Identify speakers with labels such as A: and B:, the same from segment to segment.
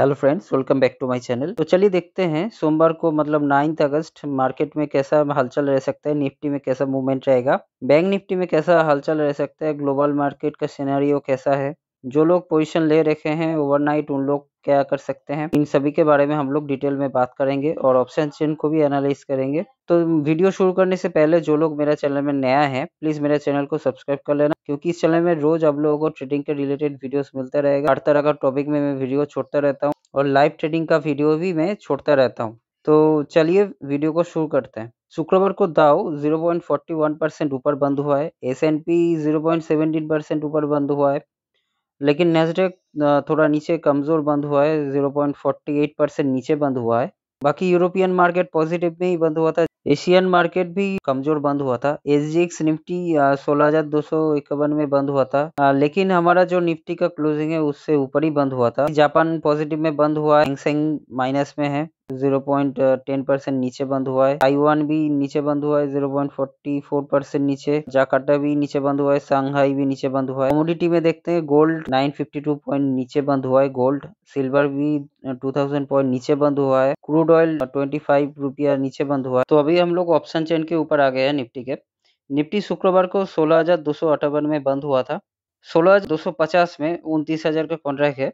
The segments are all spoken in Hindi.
A: Hello friends welcome back to my channel तो चलिए देखते हैं सोमवार को मतलब नाइन्थ अगस्त मार्केट में कैसा हलचल रह सकता है निफ्टी में कैसा मूवमेंट रहेगा बैंक निफ्टी में कैसा हलचल रह सकता है ग्लोबल मार्केट का सिनेरियो कैसा है जो लोग पोजीशन ले रखे हैं ओवरनाइट उन लोग क्या कर सकते हैं इन सभी के बारे में हम लोग डिटेल में बात करेंगे और ऑप्शन चेन को भी एनालाइज करेंगे तो वीडियो शुरू करने से पहले जो लोग मेरा चैनल में नया है प्लीज मेरे चैनल को सब्सक्राइब कर लेना क्योंकि इस चैनल में रोज आप लोगों को ट्रेडिंग के रिलेटेड वीडियोस मिलता रहेगा हर तरह का टॉपिक में मैं वीडियो छोड़ता रहता हूँ और लाइव ट्रेडिंग का वीडियो भी मैं छोड़ता रहता हूँ तो चलिए वीडियो को शुरू करते हैं शुक्रवार को दाव 0.41 परसेंट ऊपर बंद हुआ है S N P zero percent ऊपर बंद हुआ है लेकिन नेक्स्ट थोड़ा नीचे कमज़ोर बंद हुआ है zero point forty eight percent नीचे बंद हुआ है बाकी यूरोपियन मार्केट पॉजिटिव में ही बंद हुआ था एशियन मार्केट भी कमजोर बंद हुआ था एस जी एक्स निफ्टी सोलह हजार दो सौ इक्यावन में बंद हुआ था आ, लेकिन हमारा जो निफ्टी का क्लोजिंग है उससे ऊपर ही बंद हुआ था जापान पॉजिटिव में बंद हुआ हैंगसेंग माइनस में है जीरो पॉइंट टेन परसेंट नीचे बंद हुआ है ताइवान भी नीचे बंद हुआ है zero point forty four percent नीचे जाकाटा भी नीचे बंद हुआ है सांघाई भी नीचे बंद हुआ है कमोडिटी में देखते हैं gold nine fifty two point नीचे बंद हुआ है गोल्ड सिल्वर भी टू थाउजेंड पॉइंट नीचे बंद हुआ है क्रूड ऑयल ट्वेंटी फाइव रुपया नीचे बंद हुआ है तो अभी हम लोग ऑप्शन चेन के ऊपर आ गए हैं निफ्टी के निफ्टी शुक्रवार को सोलह हजार दो सौ अठावन में बंद हुआ था सोलह दो सौ पचास में उनतीस हजार का कॉन्ट्रैक्ट है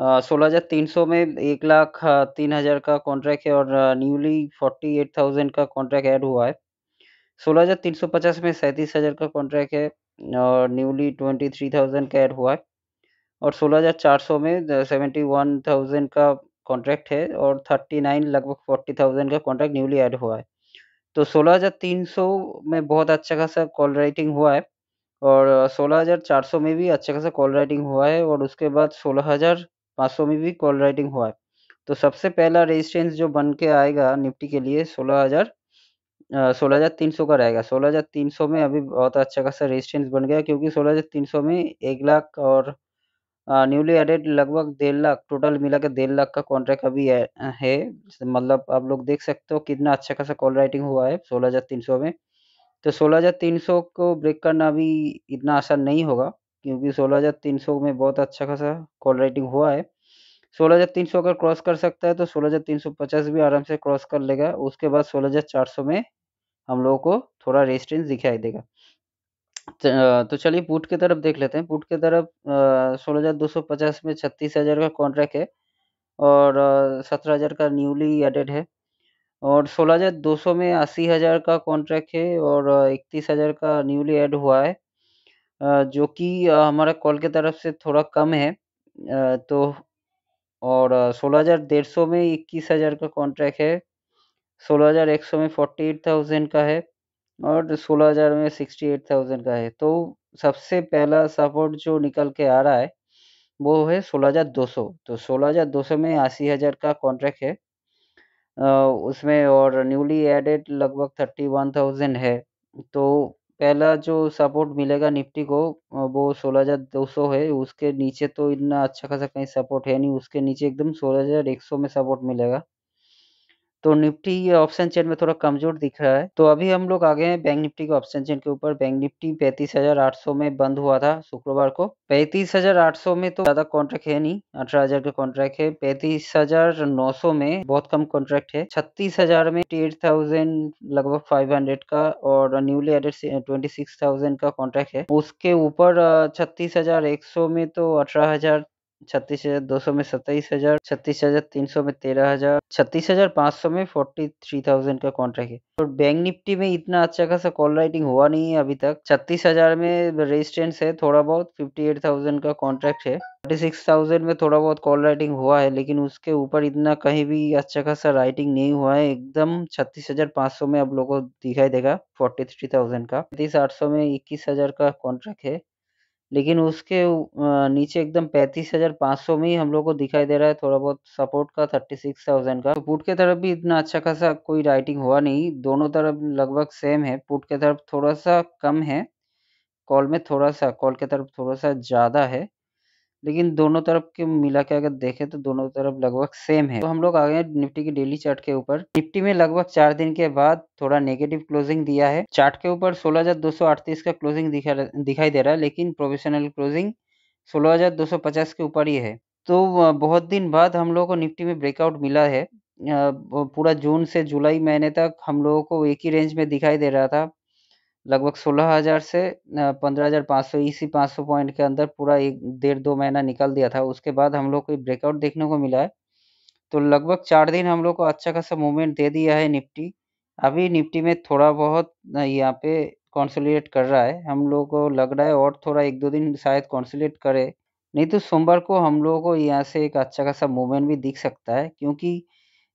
A: सोलह में एक लाख तीन हजार का कॉन्ट्रैक्ट है और न्यूली फोर्टी एट थाउजेंड का कॉन्ट्रैक्ट ऐड हुआ है सोलह हजार तीन सौ पचास में सैंतीस हजार का कॉन्ट्रैक्ट है और न्यूली ट्वेंटी थ्री थाउजेंड का ऐड हुआ है और सोलह हजार चार सौ में सेवेंटी वन थाउजेंड का कॉन्ट्रैक्ट है और थर्टी नाइन लगभग फोर्टी थाउजेंड का कॉन्ट्रैक्ट न्यूली ऐड हुआ है तो सोलह हजार तीन सौ में बहुत अच्छा खासा कॉल राइटिंग हुआ है और सोलह हजार चार सौ में भी अच्छा खासा कॉल राइटिंग हुआ है और उसके बाद सोलह हजार सौ में भी कॉल राइटिंग हुआ है तो सबसे पहला रेजिस्टेंस जो बन के आएगा निफ्टी के लिए सोलह हजार सोलह हजार तीन सौ का रहेगा सोलह हजार तीन सौ में अभी बहुत अच्छा खासा रेजिस्टेंस बन गया क्योंकि सोलह हजार तीन सौ में एक लाख और न्यूली एडेड लगभग डेढ़ लाख टोटल मिला के डेढ़ लाख का कॉन्ट्रैक्ट अभी है, मतलब आप लोग देख सकते हो कितना अच्छा खासा कॉल राइटिंग हुआ है सोलह हजार तीन सौ में तो सोलह हजार तीन सौ को ब्रेक करना अभी इतना आसान नहीं होगा क्योंकि सोलह हज़ार तीन सौ में बहुत अच्छा खासा कॉल राइटिंग हुआ है सोलह हज़ार तीन सौ अगर क्रॉस कर सकता है तो सोलह हज़ार तीन सौ पचास भी आराम से क्रॉस कर लेगा उसके बाद सोलह हज़ार चार सौ में हम लोगों को थोड़ा रेजिस्टेंस दिखाई देगा तो चलिए पुट की तरफ देख लेते हैं पुट की तरफ सोलह हज़ार दो सौ पचास में छत्तीस हज़ार का कॉन्ट्रैक्ट है और सत्रह हज़ार का न्यूली एडेड है और सोलह हज़ार दो सौ में अस्सी हज़ार का कॉन्ट्रैक्ट है और इकतीस हज़ार का न्यूली एड हुआ है जो कि हमारे कॉल के तरफ से थोड़ा कम है तो और सोलह हजार डेढ़ सौ में इक्कीस हजार का कॉन्ट्रैक्ट है सोलह हजार एक सौ में फोर्टी एट थाउजेंड का है और सोलह हजार में सिक्सटी एट थाउजेंड का है तो सबसे पहला सपोर्ट जो निकल के आ रहा है वो है सोलह हजार दो सौ तो सोलह हजार दो सौ में अस्सी हजार का कॉन्ट्रैक्ट है उसमें और न्यूली एडेड लगभग थर्टी वन थाउजेंड है तो पहला जो सपोर्ट मिलेगा निफ्टी को वो 16,200 है उसके नीचे तो इतना अच्छा खासा कहीं सपोर्ट है नहीं उसके नीचे एकदम 16,100 में सपोर्ट मिलेगा तो निफ्टी ये ऑप्शन चेन में थोड़ा कमजोर दिख रहा है तो अभी हम लोग आ गए हैं बैंक निफ्टी के ऑप्शन चेन के ऊपर बैंक निफ्टी पैंतीस हजार आठ सौ में बंद हुआ था शुक्रवार को पैंतीस हजार आठ सौ में तो ज्यादा कॉन्ट्रैक्ट है नहीं अठारह हजार का कॉन्ट्रैक्ट है पैंतीस हजार नौ सौ में बहुत कम कॉन्ट्रैक्ट है छत्तीस हजार में एट थाउजेंड लगभग फाइव हंड्रेड का और newly added twenty six thousand का कॉन्ट्रैक्ट है उसके ऊपर छत्तीस हजार एक सौ में तो अठारह हजार छत्तीस हजार दो सौ में सत्ताईस हजार छत्तीस हजार तीन सौ में तेरह हजार छत्तीस हजार पाँच सौ में फोर्टी थ्री थाउजेंड का कॉन्ट्रैक्ट है और बैंक निफ्टी में इतना अच्छा खासा कॉल राइटिंग हुआ नहीं है अभी तक छत्तीस हजार में रेजिस्टेंस है थोड़ा बहुत फिफ्टी एट थाउजेंड का कॉन्ट्रैक्ट है थर्टी सिक्स थाउजेंड में थोड़ा बहुत कॉल राइटिंग हुआ है लेकिन उसके ऊपर इतना कहीं भी अच्छा खासा राइटिंग नहीं हुआ है एकदम छत्तीस हजार पाँच सौ में आप लोगों को दिखाई देगा फोर्टी थ्री थाउजेंड का तीस आठ सौ में इक्कीस हजार का कॉन्ट्रैक्ट है लेकिन उसके नीचे एकदम हजार सौ में ही हम लोग को दिखाई दे रहा है थोड़ा बहुत सपोर्ट का थर्टी सिक्स थाउजेंड का। पुट तो के तरफ भी इतना अच्छा खासा कोई राइटिंग हुआ नहीं। दोनों तरफ लगभग सेम है। पुट के तरफ थोड़ा-सा कम है। कॉल में थोड़ा-सा कॉल के तरफ थोड़ा-सा ज़्यादा है। लेकिन दोनों तरफ के मिला के अगर देखें तो दोनों तरफ लगभग सेम है तो हम लोग आ गए निफ्टी के डेली चार्ट के ऊपर निफ्टी में लगभग चार दिन के बाद थोड़ा नेगेटिव क्लोजिंग दिया है चार्ट के ऊपर 16,238 का क्लोजिंग दिखाई दे रहा है लेकिन प्रोफेशनल क्लोजिंग 16,250 के ऊपर ही है तो बहुत दिन बाद हम लोगों को निफ्टी में ब्रेकआउट मिला है पूरा जून से जुलाई महीने तक हम लोगों को एक ही रेंज में दिखाई दे रहा था लगभग सोलह हजार से पंद्रह हजार पाँच सौ इसी पाँच सौ पॉइंट के अंदर पूरा एक डेढ़ दो महीना निकल दिया था उसके बाद हम लोग को एक ब्रेकआउट देखने को मिला है तो लगभग चार दिन हम लोग को अच्छा खासा मूवमेंट दे दिया है निफ्टी अभी निफ्टी में थोड़ा बहुत यहाँ पे कॉन्सोलिडेट कर रहा है हम लोग को लग रहा है और थोड़ा एक दो दिन शायद कॉन्सोलिडेट करे नहीं तो सोमवार को हम लोगों को यहाँ से एक अच्छा खासा मूवमेंट भी दिख सकता है क्योंकि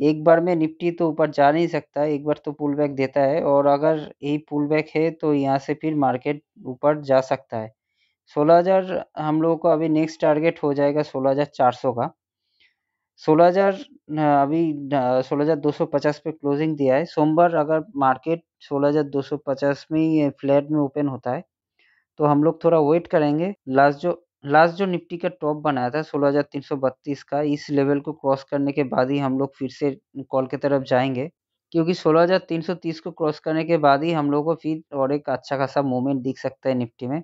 A: एक बार में निफ्टी तो ऊपर जा नहीं सकता एक बार तो पुल बैक देता है और अगर यही पुल बैक है तो यहाँ से फिर मार्केट ऊपर जा सकता है 16000 हम लोगों को अभी नेक्स्ट टारगेट हो जाएगा 16400 का 16000 अभी 16250 पे क्लोजिंग दिया है सोमवार अगर मार्केट 16250 में ही फ्लैट में ओपन होता है तो हम लोग थोड़ा वेट करेंगे लास्ट जो लास्ट जो निफ्टी का टॉप बनाया था 16,332 का इस लेवल को क्रॉस करने के बाद ही हम लोग फिर से कॉल की तरफ जाएंगे क्योंकि 16,330 को क्रॉस करने के बाद ही हम लोग को फिर और एक अच्छा खासा मूवमेंट दिख सकता है निफ्टी में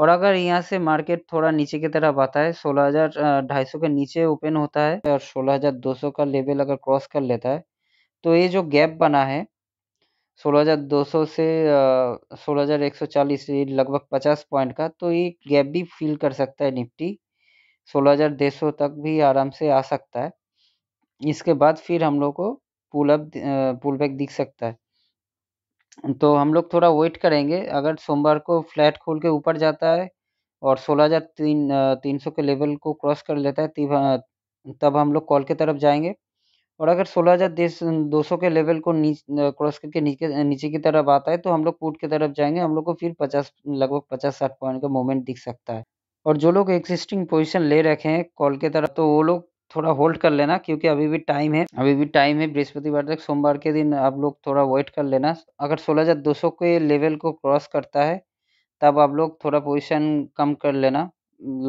A: और अगर यहाँ से मार्केट थोड़ा नीचे की तरफ आता है सोलह के नीचे ओपन होता है और 16,200 का लेवल अगर क्रॉस कर लेता है तो ये जो गैप बना है सोलह हज़ार दो सौ से सोलह हज़ार एक सौ चालीस लगभग पचास पॉइंट का तो ये गैप भी फील कर सकता है निफ्टी सोलह हज़ार सौ तक भी आराम से आ सकता है इसके बाद फिर हम लोग को पुल अप पुल बैक दिख सकता है तो हम लोग थोड़ा वेट करेंगे अगर सोमवार को फ्लैट खोल के ऊपर जाता है और सोलह हज़ार तीन तीन सौ के लेवल को क्रॉस कर लेता है तब हम लोग कॉल के तरफ जाएंगे और अगर सोलह हज़ार देश सौ के लेवल को नीच क्रॉस करके नीचे नीचे की तरफ आता है तो हम लोग पुट की तरफ जाएंगे हम लोग को फिर पचास लगभग पचास साठ पॉइंट का मूवमेंट दिख सकता है और जो लोग एग्जिस्टिंग पोजिशन ले रखे हैं कॉल की तरफ तो वो लोग थोड़ा होल्ड कर लेना क्योंकि अभी भी टाइम है अभी भी टाइम है बृहस्पतिवार तक सोमवार के दिन आप लोग थोड़ा वेट कर लेना अगर 16,200 के लेवल को क्रॉस करता है तब आप लोग थोड़ा पोजीशन कम कर लेना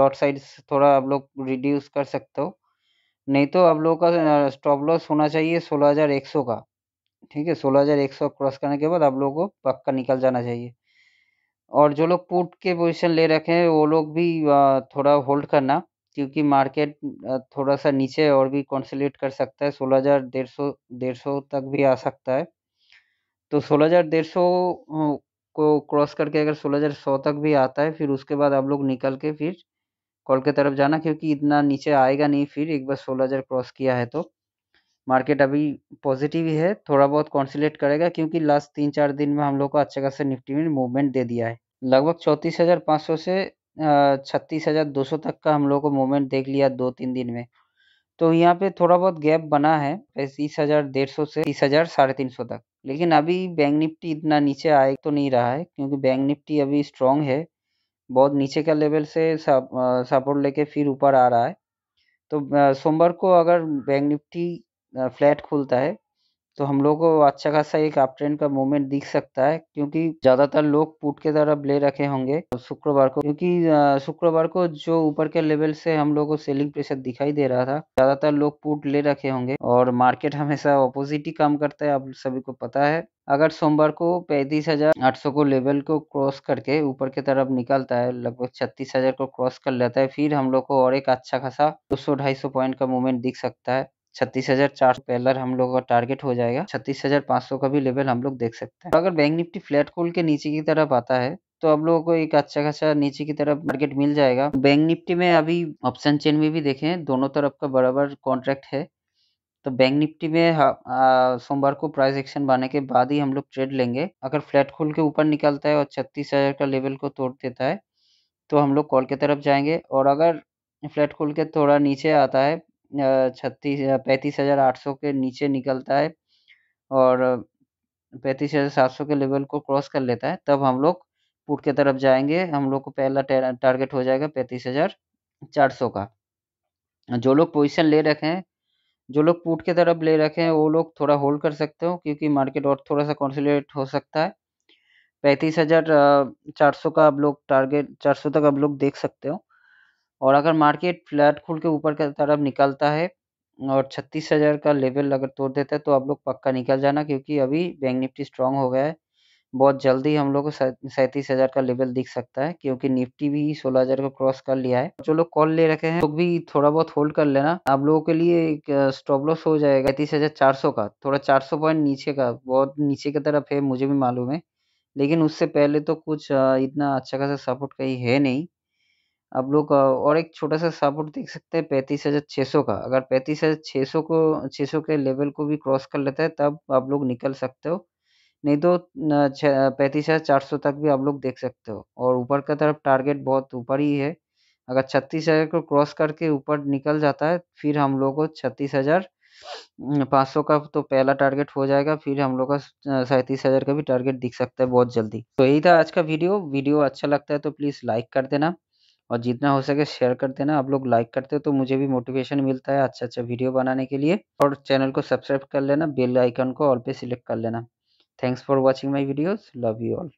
A: लॉट साइड थोड़ा आप लोग रिड्यूस कर सकते हो नहीं तो आप लोगों का स्टॉप लॉस होना चाहिए सोलह हज़ार एक सौ का ठीक है सोलह हज़ार एक सौ क्रॉस करने के बाद आप लोगों को पक्का निकल जाना चाहिए और जो लोग पुट के पोजीशन ले रखे हैं वो लोग भी थोड़ा होल्ड करना क्योंकि मार्केट थोड़ा सा नीचे और भी कॉन्सलेट कर सकता है सोलह हज़ार डेढ़ सौ डेढ़ सौ तक भी आ सकता है तो सोलह हज़ार डेढ़ सौ को क्रॉस करके अगर सोलह हज़ार सौ तक भी आता है फिर उसके बाद आप लोग निकल के फिर कॉल के तरफ जाना क्योंकि इतना नीचे आएगा नहीं फिर एक बार सोलह हज़ार क्रॉस किया है तो मार्केट अभी पॉजिटिव ही है थोड़ा बहुत कॉन्सिलेट करेगा क्योंकि लास्ट तीन चार दिन में हम लोग को अच्छा खासा निफ्टी में मूवमेंट दे दिया है लगभग चौंतीस हज़ार पाँच सौ से छत्तीस हज़ार दो सौ तक का हम लोग को मूवमेंट देख लिया दो तीन दिन में तो यहाँ पे थोड़ा बहुत गैप बना है पैंतीस हज़ार डेढ़ सौ से तीस हज़ार साढ़े तीन सौ तक लेकिन अभी बैंक निफ्टी इतना नीचे आए तो नहीं रहा है क्योंकि बैंक निफ्टी अभी स्ट्रांग है बहुत नीचे का लेवल से सपोर्ट लेके फिर ऊपर आ रहा है तो सोमवार को अगर बैंक निफ्टी फ्लैट खुलता है तो हम लोग को अच्छा खासा एक अप ट्रेंड का मूवमेंट दिख सकता है क्योंकि ज़्यादातर लोग पुट के तरफ ले रखे होंगे शुक्रवार को क्योंकि शुक्रवार को जो ऊपर के लेवल से हम लोग को सेलिंग प्रेशर दिखाई दे रहा था ज़्यादातर लोग पुट ले रखे होंगे और मार्केट हमेशा ऑपोजिट ही काम करता है आप सभी को पता है अगर सोमवार को पैंतीस हजार आठ सौ को लेवल को क्रॉस करके ऊपर की तरफ निकलता है लगभग छत्तीस हजार को क्रॉस कर लेता है फिर हम लोग को और एक अच्छा खासा दो सौ ढाई सौ पॉइंट का मूवमेंट दिख सकता है छत्तीस हजार चार सौ पहलर हम लोग का टारगेट हो जाएगा छत्तीस हजार पाँच सौ का भी लेवल हम लोग देख सकते हैं अगर बैंक निफ्टी फ्लैट खोल के नीचे की तरफ आता है तो आप लोगों को एक अच्छा खासा नीचे की तरफ मार्केट मिल जाएगा बैंक निफ्टी में अभी ऑप्शन चेन में भी देखें दोनों तरफ का बराबर कॉन्ट्रैक्ट है तो बैंक निफ्टी में हाँ, सोमवार को प्राइस एक्शन बनाने के बाद ही हम लोग ट्रेड लेंगे अगर फ्लैट खोल के ऊपर निकलता है और छत्तीस हजार का लेवल को तोड़ देता है तो हम लोग कॉल के तरफ जाएंगे और अगर फ्लैट खोल के थोड़ा नीचे आता है छत्तीस पैंतीस हजार आठ सौ के नीचे निकलता है और पैंतीस हजार सात सौ के लेवल को क्रॉस कर लेता है तब हम लोग पुट के तरफ जाएंगे हम लोग को पहला टारगेट हो जाएगा पैंतीस हजार चार सौ का जो लोग पोजीशन ले रखे हैं जो लोग पुट के तरफ ले रखे हैं वो लोग थोड़ा होल्ड कर सकते हो क्योंकि मार्केट और थोड़ा सा कॉन्सोलिडेट हो सकता है पैंतीस हजार चार सौ का आप लोग टारगेट चार सौ तक आप लोग देख सकते हो और अगर मार्केट फ्लैट खुल के ऊपर की तरफ निकलता है और छत्तीस हजार का लेवल अगर तोड़ देता है तो आप लोग पक्का निकल जाना क्योंकि अभी बैंक निफ्टी स्ट्रांग हो गया है बहुत जल्दी हम लोग को सैंतीस हजार का लेवल दिख सकता है क्योंकि निफ्टी भी सोलह हजार को क्रॉस कर लिया है जो लोग कॉल ले रखे हैं लोग भी थोड़ा बहुत होल्ड कर लेना आप लोगों के लिए एक स्टॉप लॉस हो जाएगा सैंतीस हजार चार सौ का थोड़ा चार सौ पॉइंट नीचे का बहुत नीचे की तरफ है मुझे भी मालूम है लेकिन उससे पहले तो कुछ इतना अच्छा खासा सपोर्ट कहीं है नहीं आप लोग और एक छोटा सा सपोर्ट देख सकते हैं पैंतीस हजार छः सौ का अगर पैंतीस हजार छः सौ को छः सौ के लेवल को भी क्रॉस कर लेता है तब आप लोग निकल सकते हो नहीं तो छ पैंतीस हज़ार चार सौ तक भी आप लोग देख सकते हो और ऊपर का तरफ टारगेट बहुत ऊपर ही है अगर छत्तीस हज़ार को क्रॉस करके ऊपर निकल जाता है फिर हम लोग को छत्तीस हज़ार पाँच सौ का तो पहला टारगेट हो जाएगा फिर हम लोग का सैंतीस हज़ार का भी टारगेट दिख सकता है बहुत जल्दी तो यही था आज का वीडियो वीडियो अच्छा लगता है तो प्लीज़ लाइक कर देना और जितना हो सके शेयर कर देना आप लोग लाइक करते हो तो मुझे भी मोटिवेशन मिलता है अच्छा अच्छा वीडियो बनाने के लिए और चैनल को सब्सक्राइब कर लेना बेल आइकन को ऑल पे सिलेक्ट कर लेना Thanks for watching my videos. Love you all.